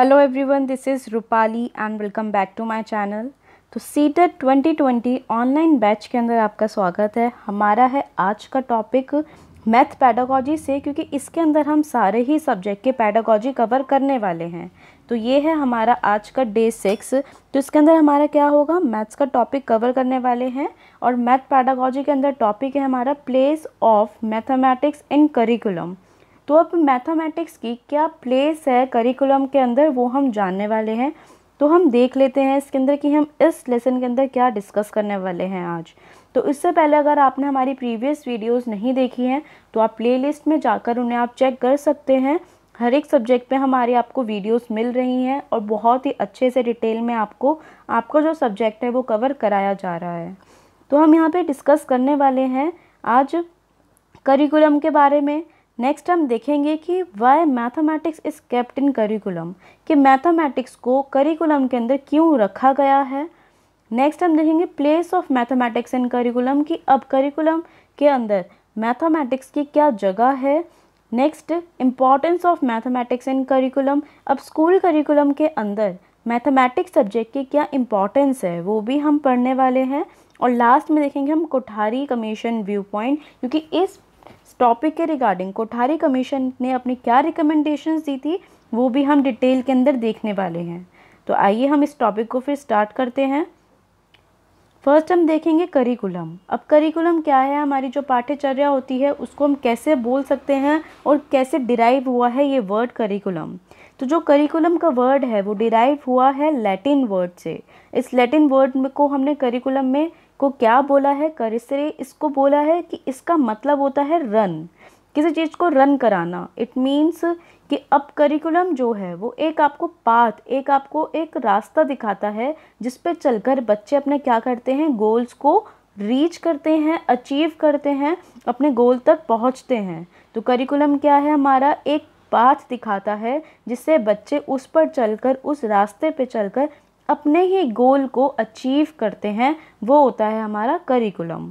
hello everyone this is Rupali and welcome back to my channel तो सी 2020 online batch के अंदर आपका स्वागत है हमारा है आज का टॉपिक मैथ पैडागोजी से क्योंकि इसके अंदर हम सारे ही सब्जेक्ट के पैडागोजी कवर करने वाले हैं तो ये है हमारा आज का डे सिक्स तो इसके अंदर हमारा क्या होगा मैथ्स का टॉपिक कवर करने वाले हैं और मैथ पैडागोजी के अंदर टॉपिक है हमारा place of mathematics in curriculum तो अब मैथमेटिक्स की क्या प्लेस है करिकुलम के अंदर वो हम जानने वाले हैं तो हम देख लेते हैं इसके अंदर कि हम इस लेसन के अंदर क्या डिस्कस करने वाले हैं आज तो इससे पहले अगर आपने हमारी प्रीवियस वीडियोस नहीं देखी हैं तो आप प्लेलिस्ट में जाकर उन्हें आप चेक कर सकते हैं हर एक सब्जेक्ट पे हमारी आपको वीडियोस मिल रही हैं और बहुत ही अच्छे से डिटेल में आपको आपका जो सब्जेक्ट है वो कवर कराया जा रहा है तो हम यहाँ पर डिस्कस करने वाले हैं आज करिकुलम के बारे में नेक्स्ट हम देखेंगे कि why mathematics is kept in curriculum कि मैथमेटिक्स को करिकुलम के अंदर क्यों रखा गया है नेक्स्ट हम देखेंगे place of mathematics in curriculum कि अब करिकुलम के अंदर मैथमेटिक्स की क्या जगह है next importance of mathematics in curriculum अब स्कूल करिकुलम के अंदर मैथमेटिक्स सब्जेक्ट की क्या इम्पॉर्टेंस है वो भी हम पढ़ने वाले हैं और लास्ट में देखेंगे हम कोठारी कमीशन व्यू पॉइंट क्योंकि इस इस टॉपिक के रिगार्डिंग कोठारी कमीशन ने अपनी क्या रिकमेंडेशन दी थी वो भी हम डिटेल के अंदर देखने वाले हैं तो आइए हम इस टॉपिक को फिर स्टार्ट करते हैं फर्स्ट हम देखेंगे करिकुलम अब करिकुलम क्या है हमारी जो पाठ्यचर्या होती है उसको हम कैसे बोल सकते हैं और कैसे डिराइव हुआ है ये वर्ड करिकुलम तो जो करिकुलम का वर्ड है वो डिराइव हुआ है लैटिन वर्ड से इस लैटिन वर्ड को हमने करिकुलम में को क्या बोला है करिसरे इसको बोला है कि इसका मतलब होता है रन किसी चीज़ को रन कराना इट मीन्स कि अब करिकुलम जो है वो एक आपको पाथ एक आपको एक रास्ता दिखाता है जिस पे चलकर बच्चे अपने क्या करते हैं गोल्स को रीच करते हैं अचीव करते हैं अपने गोल तक पहुंचते हैं तो करिकुलम क्या है हमारा एक पाथ दिखाता है जिससे बच्चे उस पर चलकर उस रास्ते पे चलकर अपने ही गोल को अचीव करते हैं वो होता है हमारा करिकुलम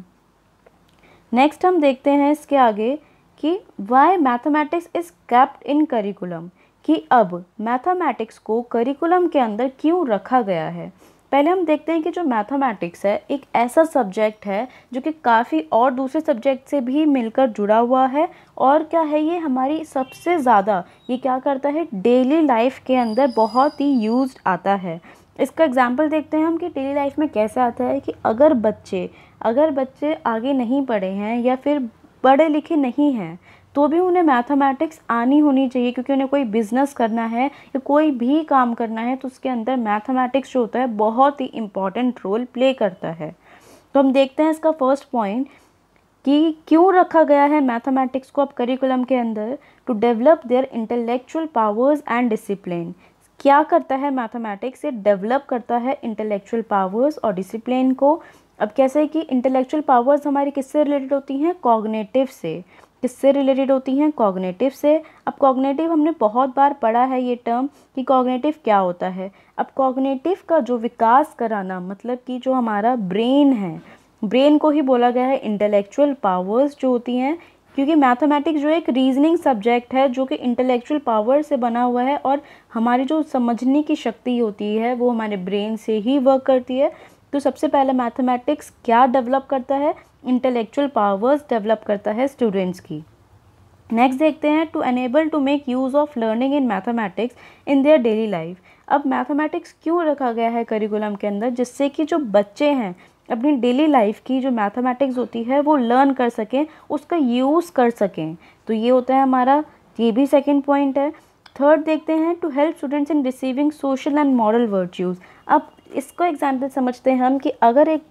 नेक्स्ट हम देखते हैं इसके आगे कि why mathematics is kept in curriculum कि अब मैथमेटिक्स को करिकुलम के अंदर क्यों रखा गया है पहले हम देखते हैं कि जो मैथमेटिक्स है एक ऐसा सब्जेक्ट है जो कि काफ़ी और दूसरे सब्जेक्ट से भी मिलकर जुड़ा हुआ है और क्या है ये हमारी सबसे ज़्यादा ये क्या करता है डेली लाइफ के अंदर बहुत ही यूज आता है इसका एग्ज़ाम्पल देखते हैं हम कि डेली लाइफ में कैसे आता है कि अगर बच्चे अगर बच्चे आगे नहीं पढ़े हैं या फिर पढ़े लिखे नहीं हैं तो भी उन्हें मैथमेटिक्स आनी होनी चाहिए क्योंकि उन्हें कोई बिज़नेस करना है या कोई भी काम करना है तो उसके अंदर मैथमेटिक्स जो होता है बहुत ही इम्पॉर्टेंट रोल प्ले करता है तो हम देखते हैं इसका फर्स्ट पॉइंट कि क्यों रखा गया है मैथमेटिक्स को अब करिकुलम के अंदर to develop their intellectual powers and discipline क्या करता है मैथमेटिक्स ये डेवलप करता है इंटेलेक्चुअल पावर्स और डिसिप्लिन को अब कैसे है कि इंटेलेक्चुअल पावर्स हमारी किससे रिलेटेड होती हैं कॉग्नेटिव से किससे रिलेटेड होती हैं कॉग्नेटिव से अब कॉग्नेटिव हमने बहुत बार पढ़ा है ये टर्म कि कॉग्नेटिव क्या होता है अब कॉग्नेटिव का जो विकास कराना मतलब कि जो हमारा ब्रेन है ब्रेन को ही बोला गया है इंटेलेक्चुअल पावर्स जो होती हैं क्योंकि मैथमेटिक्स जो एक रीजनिंग सब्जेक्ट है जो कि इंटेलेक्चुअल पावर से बना हुआ है और हमारी जो समझने की शक्ति होती है वो हमारे ब्रेन से ही वर्क करती है तो सबसे पहले मैथमेटिक्स क्या डेवलप करता है इंटेलेक्चुअल पावर्स डेवलप करता है स्टूडेंट्स की नेक्स्ट देखते हैं to enable to make use of learning in mathematics in their daily life अब मैथमेटिक्स क्यों रखा गया है करिकुलम के अंदर जिससे कि जो बच्चे हैं अपनी डेली लाइफ की जो मैथमेटिक्स होती है वो लर्न कर सकें उसका यूज़ कर सकें तो ये होता है हमारा ये भी सेकेंड पॉइंट है थर्ड देखते हैं to help students in receiving social and moral virtues अब इसको एग्जाम्पल समझते हैं हम कि अगर एक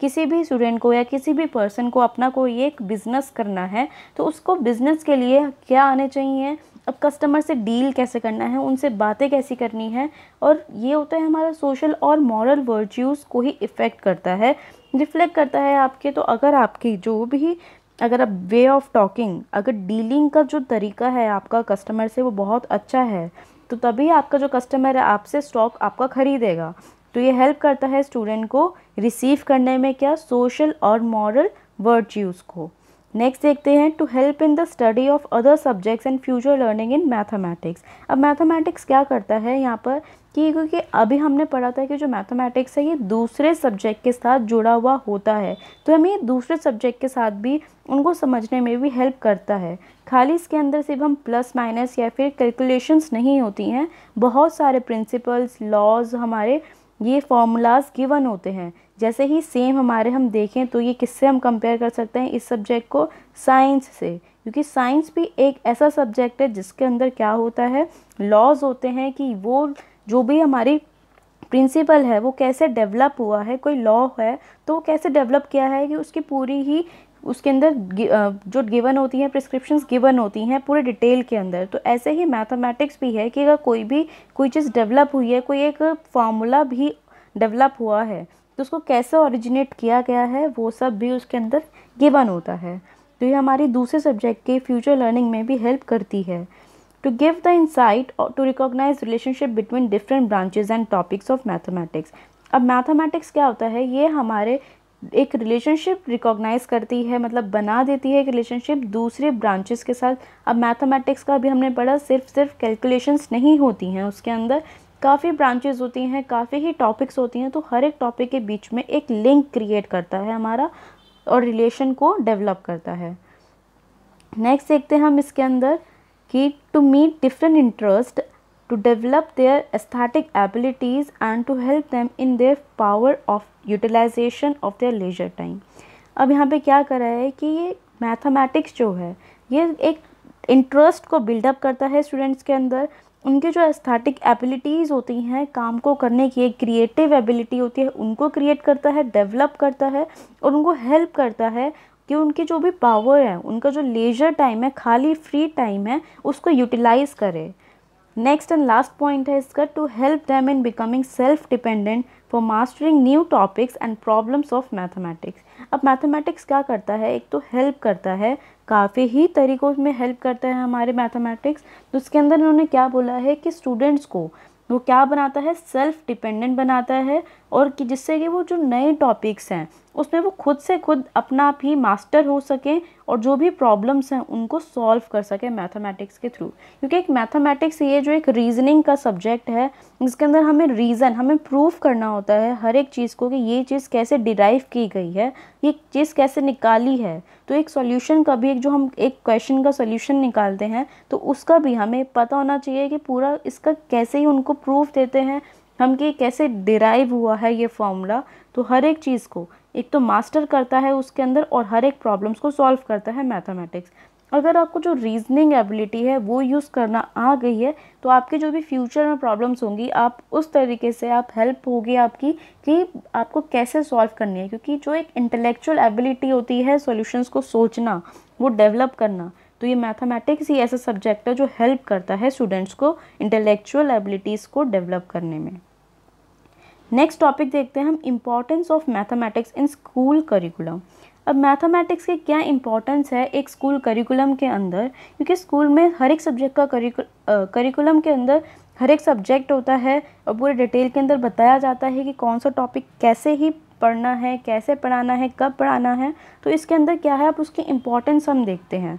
किसी भी स्टूडेंट को या किसी भी पर्सन को अपना कोई एक बिज़नेस करना है तो उसको बिज़नेस के लिए क्या आने चाहिए अब कस्टमर से डील कैसे करना है उनसे बातें कैसी करनी है और ये होता है हमारा सोशल और मॉरल वर्च्यूज़ को ही इफ़ेक्ट करता है रिफ्लेक्ट करता है आपके तो अगर आपकी जो भी अगर आप वे ऑफ टॉकिंग अगर डीलिंग का जो तरीका है आपका कस्टमर से वो बहुत अच्छा है तो तभी आपका जो कस्टमर है आपसे स्टॉक आपका ख़रीदेगा तो ये हेल्प करता है स्टूडेंट को रिसीव करने में क्या सोशल और मॉरल वर्च्यूज़ को नेक्स्ट देखते हैं to help in the study of other subjects and future learning in mathematics अब मैथमेटिक्स क्या करता है यहाँ पर कि क्योंकि अभी हमने पढ़ा था कि जो मैथमेटिक्स है ये दूसरे सब्जेक्ट के साथ जुड़ा हुआ होता है तो हमें ये दूसरे सब्जेक्ट के साथ भी उनको समझने में भी हेल्प करता है खाली इसके अंदर सिर्फ हम प्लस माइनस या फिर कैलकुलेशंस नहीं होती हैं बहुत सारे प्रिंसिपल्स लॉज हमारे ये फॉर्मूलाज गिवन होते हैं जैसे ही सेम हमारे हम देखें तो ये किससे हम कंपेयर कर सकते हैं इस सब्जेक्ट को साइंस से क्योंकि साइंस भी एक ऐसा सब्जेक्ट है जिसके अंदर क्या होता है लॉज होते हैं कि वो जो भी हमारी प्रिंसिपल है वो कैसे डेवलप हुआ है कोई लॉ है तो वो कैसे डेवलप किया है कि उसकी पूरी ही उसके अंदर जो गिवन होती हैं प्रिस्क्रिप्शन गिवन होती हैं पूरे डिटेल के अंदर तो ऐसे ही मैथमेटिक्स भी है कि अगर कोई भी कोई चीज़ डेवलप हुई है कोई एक फार्मूला भी डेवलप हुआ है तो उसको कैसे ओरिजिनेट किया गया है वो सब भी उसके अंदर गिवन होता है तो ये हमारी दूसरे सब्जेक्ट के फ्यूचर लर्निंग में भी हेल्प करती है टू गिव द इंसाइट और to recognize relationship between different branches and topics of mathematics अब मैथमेटिक्स क्या होता है ये हमारे एक रिलेशनशिप रिकॉग्नाइज करती है मतलब बना देती है एक रिलेशनशिप दूसरे ब्रांचेस के साथ अब मैथमेटिक्स का भी हमने पढ़ा सिर्फ सिर्फ कैलकुलेशंस नहीं होती हैं उसके अंदर काफ़ी ब्रांचेज होती हैं काफ़ी ही टॉपिक्स होती हैं तो हर एक टॉपिक के बीच में एक लिंक क्रिएट करता है हमारा और रिलेशन को डेवलप करता है नेक्स्ट देखते हैं हम इसके अंदर कि to meet different interest to develop their aesthetic abilities and to help them in their power of utilization of their leisure time अब यहाँ पे क्या करा है कि ये मैथमेटिक्स जो है ये एक इंटरेस्ट को बिल्डअप करता है स्टूडेंट्स के अंदर उनके जो एस्थेटिक एबिलिटीज़ होती हैं काम को करने की एक क्रिएटिव एबिलिटी होती है उनको क्रिएट करता है डेवलप करता है और उनको हेल्प करता है कि उनकी जो भी पावर है उनका जो लेजर टाइम है खाली फ्री टाइम है उसको यूटिलाइज़ करे नेक्स्ट एंड लास्ट पॉइंट है इसका to help them in becoming self dependent for mastering new topics and problems of mathematics अब मैथमेटिक्स क्या करता है एक तो हेल्प करता है काफ़ी ही तरीक़ों में हेल्प करता है हमारे मैथमेटिक्स तो उसके अंदर उन्होंने क्या बोला है कि स्टूडेंट्स को वो क्या बनाता है सेल्फ़ डिपेंडेंट बनाता है और कि जिससे कि वो जो नए टॉपिक्स हैं उसमें वो खुद से खुद अपना आप ही मास्टर हो सकें और जो भी प्रॉब्लम्स हैं उनको सॉल्व कर सकें मैथमेटिक्स के थ्रू क्योंकि एक मैथमेटिक्स ये जो एक रीजनिंग का सब्जेक्ट है जिसके अंदर हमें रीज़न हमें प्रूफ करना होता है हर एक चीज़ को कि ये चीज़ कैसे डिराइव की गई है ये चीज़ कैसे निकाली है तो एक सॉल्यूशन का भी एक जो हम एक क्वेश्चन का सॉल्यूशन निकालते हैं तो उसका भी हमें पता होना चाहिए कि पूरा इसका कैसे ही उनको प्रूफ देते हैं हम कि कैसे डिराइव हुआ है ये फॉर्मूला तो हर एक चीज़ को एक तो मास्टर करता है उसके अंदर और हर एक प्रॉब्लम्स को सॉल्व करता है मैथमेटिक्स अगर आपको जो रीजनिंग एबिलिटी है वो यूज़ करना आ गई है तो आपके जो भी फ्यूचर में प्रॉब्लम्स होंगी आप उस तरीके से आप हेल्प होगी आपकी कि आपको कैसे सॉल्व करनी है क्योंकि जो एक इंटेलेक्चुअल एबिलिटी होती है सॉल्यूशंस को सोचना वो डेवलप करना तो ये मैथमेटिक्स ही ऐसा सब्जेक्ट है जो हेल्प करता है स्टूडेंट्स को इंटेलेक्चुअल एबिलिटीज़ को डेवलप करने में नेक्स्ट टॉपिक देखते हैं हम importance of mathematics in school curriculum अब मैथमेटिक्स के क्या इम्पॉर्टेंस है एक स्कूल करिकुलम के अंदर क्योंकि स्कूल में हर एक सब्जेक्ट का करिकुलम के अंदर हर एक सब्जेक्ट होता है और पूरे डिटेल के अंदर बताया जाता है कि कौन सा टॉपिक कैसे ही पढ़ना है कैसे पढ़ाना है कब पढ़ाना है तो इसके अंदर क्या है आप उसकी इम्पॉर्टेंस हम देखते हैं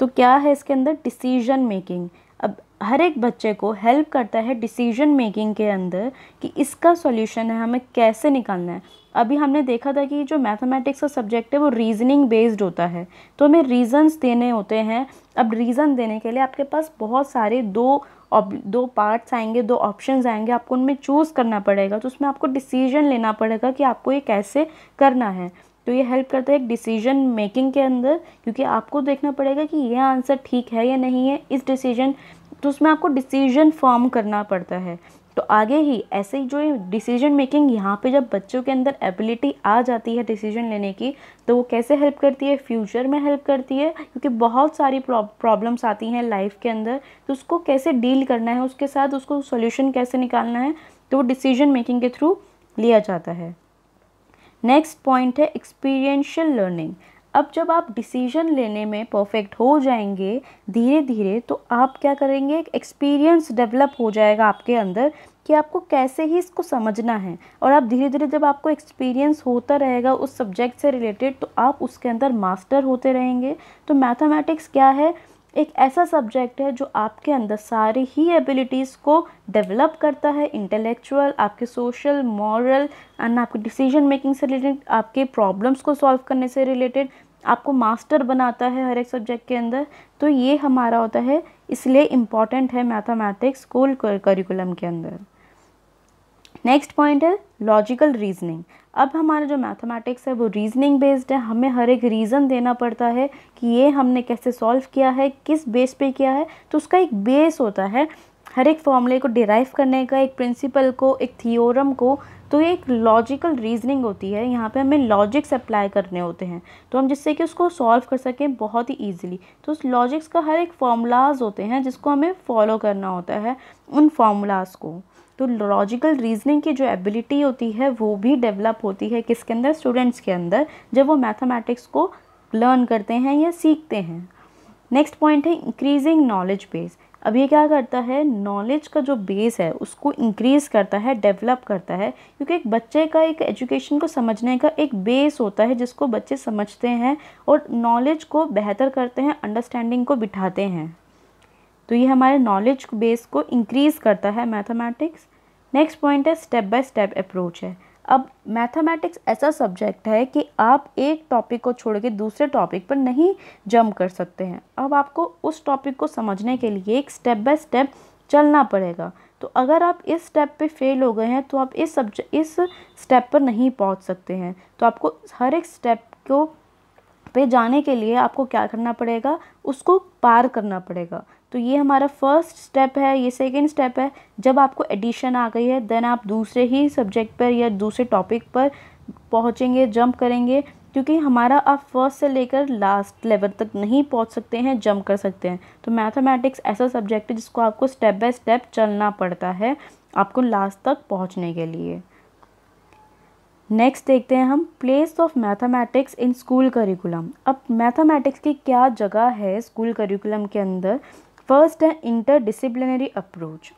तो क्या है इसके अंदर डिसीजन मेकिंग अब हर एक बच्चे को हेल्प करता है डिसीजन मेकिंग के अंदर कि इसका सॉल्यूशन है हमें कैसे निकालना है अभी हमने देखा था कि जो मैथमेटिक्स का सब्जेक्ट है वो रीजनिंग बेस्ड होता है तो हमें रीजंस देने होते हैं अब रीज़न देने के लिए आपके पास बहुत सारे दो दो पार्ट्स आएंगे दो ऑप्शंस आएंगे आपको उनमें चूज़ करना पड़ेगा तो उसमें आपको डिसीजन लेना पड़ेगा कि आपको ये कैसे करना है तो ये हेल्प करता है एक डिसीजन मेकिंग के अंदर क्योंकि आपको देखना पड़ेगा कि यह आंसर ठीक है या नहीं है इस डिसीजन तो उसमें आपको डिसीजन फॉर्म करना पड़ता है तो आगे ही ऐसे ही जो डिसीजन मेकिंग यहाँ पे जब बच्चों के अंदर एबिलिटी आ जाती है डिसीजन लेने की तो वो कैसे हेल्प करती है फ्यूचर में हेल्प करती है क्योंकि बहुत सारी प्रॉब्लम्स आती हैं लाइफ के अंदर तो उसको कैसे डील करना है उसके साथ उसको सोल्यूशन कैसे निकालना है तो वो डिसीजन मेकिंग के थ्रू लिया जाता है नेक्स्ट पॉइंट है एक्सपीरियंशियल लर्निंग अब जब आप डिसीजन लेने में परफेक्ट हो जाएंगे धीरे धीरे तो आप क्या करेंगे एक एक्सपीरियंस डेवलप हो जाएगा आपके अंदर कि आपको कैसे ही इसको समझना है और आप धीरे धीरे जब आपको एक्सपीरियंस होता रहेगा उस सब्जेक्ट से रिलेटेड तो आप उसके अंदर मास्टर होते रहेंगे तो मैथमेटिक्स क्या है एक ऐसा सब्जेक्ट है जो आपके अंदर सारी ही एबिलिटीज़ को डेवलप करता है इंटेलेक्चुअल आपके सोशल मॉरल एंड आपके डिसीजन मेकिंग से रिलेटेड आपके प्रॉब्लम्स को सॉल्व करने से रिलेटेड आपको मास्टर बनाता है हर एक सब्जेक्ट के अंदर तो ये हमारा होता है इसलिए इम्पॉर्टेंट है मैथामेटिक्स स्कूल करिकुलम के अंदर नेक्स्ट पॉइंट है लॉजिकल रीजनिंग अब हमारा जो मैथमेटिक्स है वो रीजनिंग बेस्ड है हमें हर एक रीज़न देना पड़ता है कि ये हमने कैसे सॉल्व किया है किस बेस पे किया है तो उसका एक बेस होता है हर एक फॉर्मूले को डिराइव करने का एक प्रिंसिपल को एक थियोरम को तो ये एक लॉजिकल रीजनिंग होती है यहाँ पे हमें लॉजिक्स अप्लाई करने होते हैं तो हम जिससे कि उसको सॉल्व कर सकें बहुत ही ईजिली तो उस लॉजिक्स का हर एक फार्मूलाज होते हैं जिसको हमें फॉलो करना होता है उन फार्मूलाज को तो लॉजिकल रीजनिंग की जो एबिलिटी होती है वो भी डेवलप होती है किसके अंदर स्टूडेंट्स के अंदर जब वो मैथमेटिक्स को लर्न करते हैं या सीखते हैं नेक्स्ट पॉइंट है इंक्रीजिंग नॉलेज बेस अब ये क्या करता है नॉलेज का जो बेस है उसको इंक्रीज़ करता है डेवलप करता है क्योंकि एक बच्चे का एक एजुकेशन को समझने का एक बेस होता है जिसको बच्चे समझते हैं और नॉलेज को बेहतर करते हैं अंडरस्टैंडिंग को बिठाते हैं तो ये हमारे नॉलेज बेस को इंक्रीज़ करता है मैथमेटिक्स नेक्स्ट पॉइंट है स्टेप बाय स्टेप अप्रोच है अब मैथमेटिक्स ऐसा सब्जेक्ट है कि आप एक टॉपिक को छोड़ के दूसरे टॉपिक पर नहीं जम कर सकते हैं अब आपको उस टॉपिक को समझने के लिए एक स्टेप बाय स्टेप चलना पड़ेगा तो अगर आप इस स्टेप पे फेल हो गए हैं तो आप इस सब्जे इस स्टेप पर नहीं पहुंच सकते हैं तो आपको हर एक स्टेप को पे जाने के लिए आपको क्या करना पड़ेगा उसको पार करना पड़ेगा तो ये हमारा फर्स्ट स्टेप है ये सेकेंड स्टेप है जब आपको एडिशन आ गई है देन आप दूसरे ही सब्जेक्ट पर या दूसरे टॉपिक पर पहुँचेंगे जंप करेंगे क्योंकि हमारा आप फर्स्ट से लेकर लास्ट लेवल तक नहीं पहुंच सकते हैं जंप कर सकते हैं तो मैथमेटिक्स ऐसा सब्जेक्ट है जिसको आपको स्टेप बाय स्टेप चलना पड़ता है आपको लास्ट तक पहुंचने के लिए नेक्स्ट देखते हैं हम place of mathematics in school curriculum अब मैथमेटिक्स की क्या जगह है स्कूल करिकुलम के अंदर फर्स्ट है इंटरडिसिप्लिनरी अप्रोच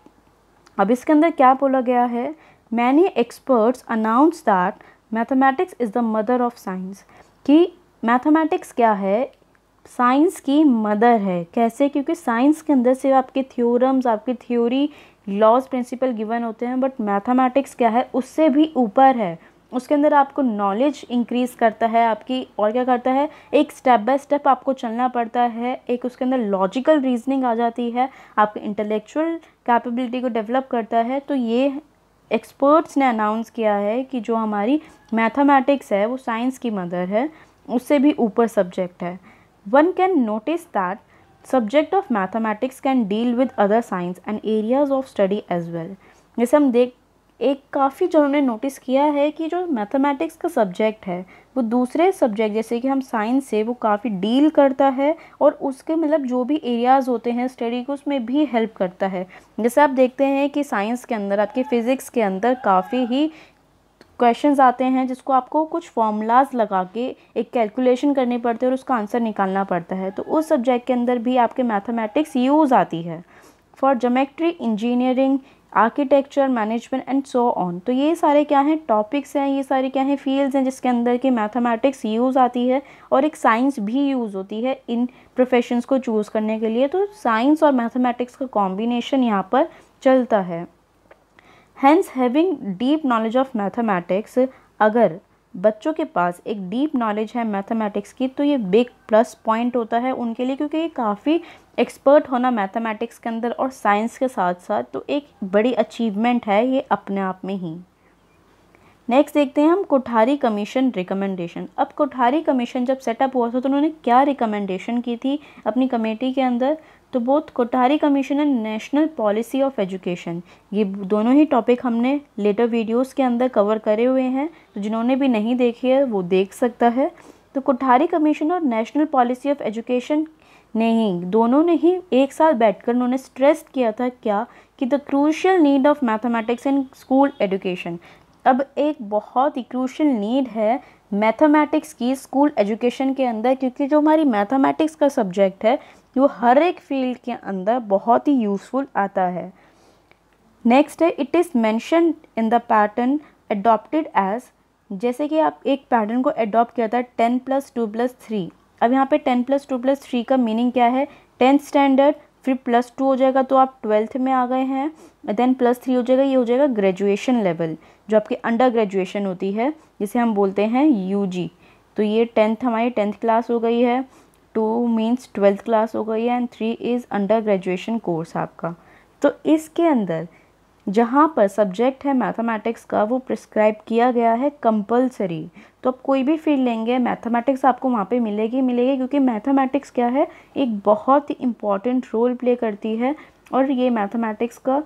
अब इसके अंदर क्या बोला गया है many experts announce that mathematics is the mother of science कि मैथमेटिक्स क्या है साइंस की मदर है कैसे क्योंकि साइंस के अंदर से आपके थ्योरम्स आपकी थ्योरी लॉज प्रिंसिपल गिवन होते हैं बट मैथमेटिक्स क्या है उससे भी ऊपर है उसके अंदर आपको नॉलेज इंक्रीज़ करता है आपकी और क्या करता है एक स्टेप बाय स्टेप आपको चलना पड़ता है एक उसके अंदर लॉजिकल रीजनिंग आ जाती है आपके इंटेलेक्चुअल कैपेबिलिटी को डेवलप करता है तो ये एक्सपर्ट्स ने अनाउंस किया है कि जो हमारी मैथमेटिक्स है वो साइंस की मदर है उससे भी ऊपर सब्जेक्ट है one can notice that subject of mathematics can deal with other science and areas of study as well जैसे हम देख एक काफ़ी जो उन्होंने नोटिस किया है कि जो मैथमेटिक्स का सब्जेक्ट है वो दूसरे सब्जेक्ट जैसे कि हम साइंस से वो काफ़ी डील करता है और उसके मतलब जो भी एरियाज़ होते हैं स्टडी को उसमें भी हेल्प करता है जैसे आप देखते हैं कि साइंस के अंदर आपके फ़िज़िक्स के अंदर काफ़ी ही क्वेश्चंस आते हैं जिसको आपको कुछ फॉर्मूलाज लगा के एक कैलकुलेशन करनी पड़ती है और उसका आंसर निकालना पड़ता है तो उस सब्जेक्ट के अंदर भी आपके मैथमेटिक्स यूज़ आती है for geometry engineering architecture management and so on तो ये सारे क्या हैं टॉपिक्स हैं ये सारे क्या हैं फील्ड्स हैं जिसके अंदर के मैथमेटिक्स यूज़ आती है और एक साइंस भी यूज़ होती है इन प्रोफेशंस को चूज़ करने के लिए तो साइंस और मैथमेटिक्स का कॉम्बिनेशन यहाँ पर चलता है hence having deep knowledge of mathematics अगर बच्चों के पास एक डीप नॉलेज है मैथमेटिक्स की तो ये बिग प्लस पॉइंट होता है उनके लिए क्योंकि ये काफ़ी एक्सपर्ट होना मैथमेटिक्स के अंदर और साइंस के साथ साथ तो एक बड़ी अचीवमेंट है ये अपने आप में ही नेक्स्ट देखते हैं हम कोठारी कमीशन रिकमेंडेशन अब कोठारी कमीशन जब सेटअप हुआ था तो उन्होंने क्या रिकमेंडेशन की थी अपनी कमेटी के अंदर तो both Kothari commission and national policy of education ये दोनों ही टॉपिक हमने लेटर वीडियोस के अंदर कवर करे हुए हैं तो जिन्होंने भी नहीं देखी है वो देख सकता है तो कोठारी कमीशन और नेशनल पॉलिसी ऑफ एजुकेशन ने ही दोनों ने ही एक साथ बैठकर उन्होंने स्ट्रेस किया था क्या कि the crucial need of mathematics in school education अब एक बहुत ही क्रूशल नीड है मैथमेटिक्स की स्कूल एजुकेशन के अंदर क्योंकि जो हमारी मैथमेटिक्स का सब्जेक्ट है वो हर एक फील्ड के अंदर बहुत ही यूज़फुल आता है नेक्स्ट है it is mention in the pattern adopted as जैसे कि आप एक पैटर्न को एडोप्ट किया था ten plus two plus three अब यहाँ पे ten plus two plus three का मीनिंग क्या है टेंथ स्टैंडर्ड फिर प्लस टू हो जाएगा तो आप ट्वेल्थ में आ गए हैं देन प्लस थ्री हो जाएगा ये हो जाएगा ग्रेजुएशन लेवल जो आपकी अंडर ग्रेजुएशन होती है जिसे हम बोलते हैं यू तो ये टेंथ हमारी टेंथ क्लास हो गई है टू मीन्स ट्वेल्थ क्लास हो गई है and three is under graduation course आपका तो इसके अंदर जहाँ पर सब्जेक्ट है मैथमेटिक्स का वो प्रिस्क्राइब किया गया है कंपलसरी तो आप कोई भी फील्ड लेंगे मैथमेटिक्स आपको वहाँ पे मिलेगी मिलेगी क्योंकि मैथमेटिक्स क्या है एक बहुत ही इम्पॉर्टेंट रोल प्ले करती है और ये मैथमेटिक्स का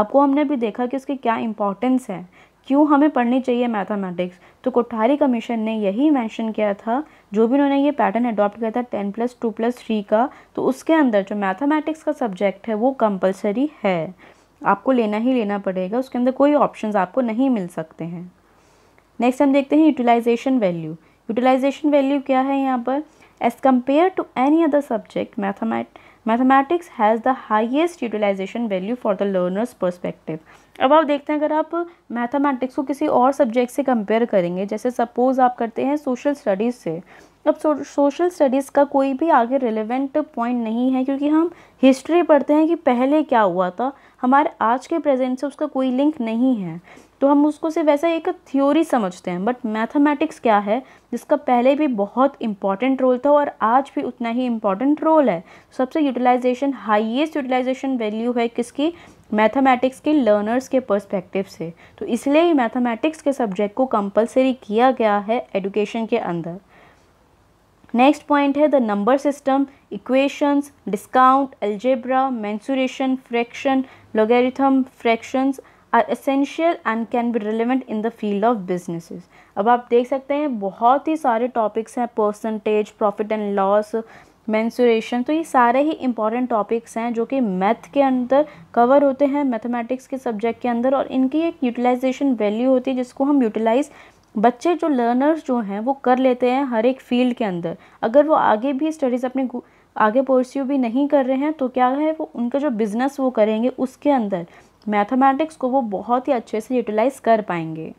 आपको हमने भी देखा कि उसकी क्या इम्पॉर्टेंस है क्यों हमें पढ़नी चाहिए मैथमेटिक्स तो कोठारी कमीशन ने यही मेंशन किया था जो भी उन्होंने ये पैटर्न अडॉप्ट किया था ten plus two plus three का तो उसके अंदर जो मैथमेटिक्स का सब्जेक्ट है वो कंपलसरी है आपको लेना ही लेना पड़ेगा उसके अंदर कोई ऑप्शन आपको नहीं मिल सकते हैं नेक्स्ट हम देखते हैं यूटिलाइजेशन वैल्यू यूटिलाइजेशन वैल्यू क्या है यहाँ पर as compare to any other subject mathemat mathematics has the highest utilization value for the learners perspective अब आप देखते हैं अगर आप मैथमेटिक्स को किसी और सब्जेक्ट से कंपेयर करेंगे जैसे सपोज़ आप करते हैं सोशल स्टडीज़ से अब सोशल स्टडीज़ का कोई भी आगे रिलेवेंट पॉइंट नहीं है क्योंकि हम हिस्ट्री पढ़ते हैं कि पहले क्या हुआ था हमारे आज के प्रेजेंट से उसका कोई लिंक नहीं है तो हम उसको सिर्फ ऐसा एक थ्योरी समझते हैं बट मैथमेटिक्स क्या है जिसका पहले भी बहुत इंपॉर्टेंट रोल था और आज भी उतना ही इम्पॉर्टेंट रोल है सबसे यूटिलाइजेशन हाईएस्ट यूटिलाइजेशन वैल्यू है किसकी मैथमेटिक्स के लर्नर्स के पर्सपेक्टिव से तो इसलिए ही मैथमेटिक्स के सब्जेक्ट को कंपलसरी किया गया है एडुकेशन के अंदर नेक्स्ट पॉइंट है the number system equations discount algebra mensuration fraction logarithm fractions are essential and can be relevant in the field of businesses अब आप देख सकते हैं बहुत ही सारे टॉपिक्स हैं percentage profit and loss mensuration तो ये सारे ही इंपॉर्टेंट टॉपिक्स हैं जो कि मैथ के अंदर कवर होते हैं मैथमेटिक्स के सब्जेक्ट के अंदर और इनकी एक यूटिलाइजेशन वैल्यू होती है जिसको हम यूटिलाइज़ बच्चे जो लर्नर्स जो हैं वो कर लेते हैं हर एक फील्ड के अंदर अगर वो आगे भी स्टडीज़ अपने आगे परस्यू भी नहीं कर रहे हैं तो क्या है वो उनका जो बिज़नेस वो करेंगे उसके अंदर मैथमेटिक्स को वो बहुत ही अच्छे से यूटिलाइज कर पाएंगे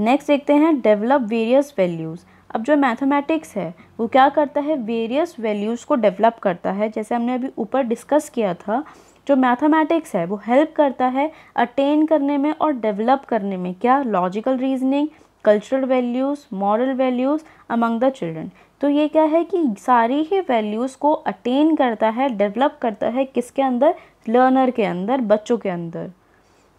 नेक्स्ट देखते हैं डेवलप वेरियस वैल्यूज़ अब जो मैथमेटिक्स है वो क्या करता है वेरियस वैल्यूज़ को डेवलप करता है जैसे हमने अभी ऊपर डिस्कस किया था जो मैथमेटिक्स है वो हेल्प करता है अटेन करने में और डेवलप करने में क्या logical reasoning cultural values moral values among the children तो ये क्या है कि सारी ही वैल्यूज़ को अटेन करता है डेवलप करता है किसके अंदर लर्नर के अंदर बच्चों के अंदर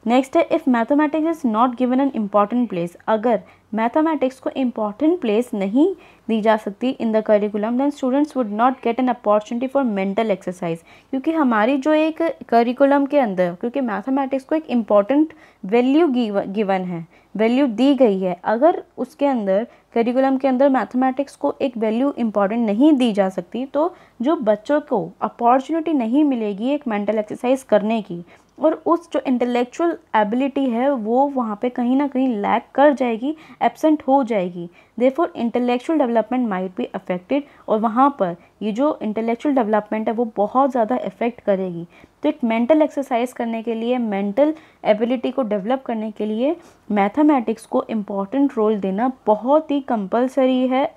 नेक्स्ट है if mathematics is not given an important place अगर मैथमेटिक्स को इम्पॉर्टेंट प्लेस नहीं दी जा सकती in the curriculum then students would not get an opportunity for mental exercise क्योंकि हमारी जो एक करिकुलम के अंदर क्योंकि मैथमेटिक्स को एक इम्पॉर्टेंट वैल्यू गिवन है वैल्यू दी गई है अगर उसके अंदर करिकुलम के अंदर मैथमेटिक्स को एक वैल्यू इम्पॉर्टेंट नहीं दी जा सकती तो जो बच्चों को अपॉर्चुनिटी नहीं मिलेगी एक मेंटल एक्सरसाइज करने की और उस जो इंटेलेक्चुअल एबिलिटी है वो वहाँ पे कहीं ना कहीं लैक कर जाएगी एबसेंट हो जाएगी फॉर इंटेलेक्चुअल डेवलपमेंट माइट भी अफेक्टेड और वहाँ पर ये जो इंटेलेक्चुअल डेवलपमेंट है वो बहुत ज़्यादा इफ़ेक्ट करेगी तो एक मेंटल एक्सरसाइज करने के लिए मेंटल एबिलिटी को डेवलप करने के लिए मैथमेटिक्स को इम्पॉर्टेंट रोल देना बहुत ही कंपल्सरी है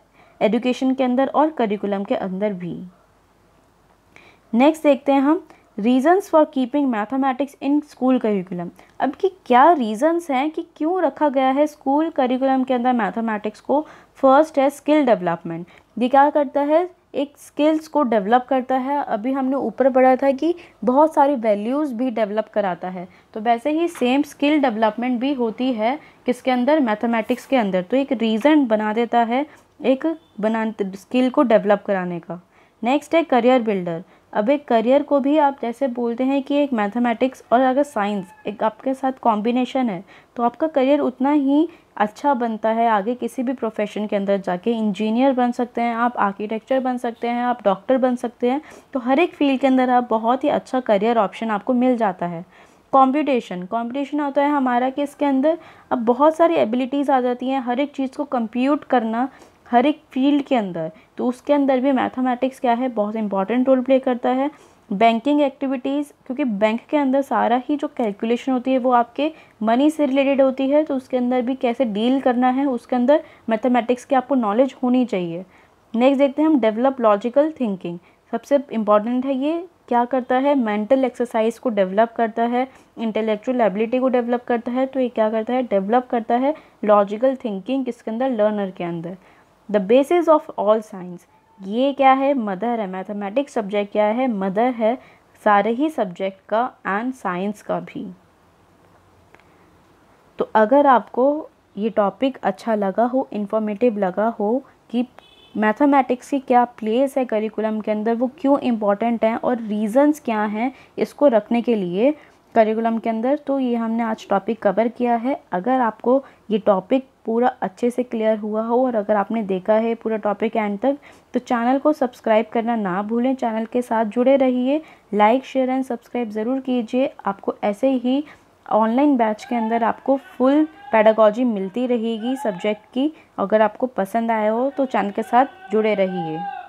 एजुकेशन के अंदर और करिकुलम के अंदर भी नेक्स्ट देखते हैं हम reasons for keeping mathematics in school curriculum अब कि क्या रीज़न्स हैं कि क्यों रखा गया है स्कूल करिकुलम के अंदर मैथमेटिक्स को फर्स्ट है स्किल डेवलपमेंट ये क्या करता है एक स्किल्स को डेवलप करता है अभी हमने ऊपर पढ़ा था कि बहुत सारी वैल्यूज़ भी डेवलप कराता है तो वैसे ही सेम स्किल डेवलपमेंट भी होती है किसके अंदर मैथमेटिक्स के अंदर तो एक रीज़न बना देता है एक बना स्किल को डेवलप कराने का नेक्स्ट है करियर बिल्डर अब एक करियर को भी आप जैसे बोलते हैं कि एक मैथमेटिक्स और अगर साइंस एक आपके साथ कॉम्बिनेशन है तो आपका करियर उतना ही अच्छा बनता है आगे किसी भी प्रोफेशन के अंदर जाके इंजीनियर बन सकते हैं आप आर्किटेक्चर बन सकते हैं आप डॉक्टर बन सकते हैं तो हर एक फील्ड के अंदर आप बहुत ही अच्छा करियर ऑप्शन आपको मिल जाता है कॉम्पिटिशन कॉम्पिटिशन होता है हमारा कि इसके अंदर अब बहुत सारी एबिलिटीज़ आ जाती हैं हर एक चीज़ को कंप्यूट करना हर एक फील्ड के अंदर तो उसके अंदर भी मैथमेटिक्स क्या है बहुत इंपॉर्टेंट रोल प्ले करता है बैंकिंग एक्टिविटीज़ क्योंकि बैंक के अंदर सारा ही जो कैलकुलेशन होती है वो आपके मनी से रिलेटेड होती है तो उसके अंदर भी कैसे डील करना है उसके अंदर मैथमेटिक्स की आपको नॉलेज होनी चाहिए नेक्स्ट देखते हैं हम डेवलप लॉजिकल थिंकिंग सबसे इम्पॉर्टेंट है ये क्या करता है मेंटल एक्सरसाइज को डेवलप करता है इंटेलेक्चुअल एबिलिटी को डेवलप करता है तो ये क्या करता है डेवलप करता है लॉजिकल थिंकिंग किसके अंदर लर्नर के अंदर the basis of all science ये क्या है मदर है मैथमेटिक्स सब्जेक्ट क्या है मदर है सारे ही सब्जेक्ट का एंड साइंस का भी तो अगर आपको ये टॉपिक अच्छा लगा हो इन्फॉर्मेटिव लगा हो कि मैथमेटिक्स की क्या प्लेस है करिकुलम के अंदर वो क्यों इम्पॉर्टेंट हैं और रीज़न्स क्या हैं इसको रखने के लिए करिकुलम के अंदर तो ये हमने आज टॉपिक कवर किया है अगर आपको ये टॉपिक पूरा अच्छे से क्लियर हुआ हो और अगर आपने देखा है पूरा टॉपिक एंड तक तो चैनल को सब्सक्राइब करना ना भूलें चैनल के साथ जुड़े रहिए लाइक शेयर एंड सब्सक्राइब ज़रूर कीजिए आपको ऐसे ही ऑनलाइन बैच के अंदर आपको फुल पैडागॉजी मिलती रहेगी सब्जेक्ट की अगर आपको पसंद आया हो तो चैनल के साथ जुड़े रहिए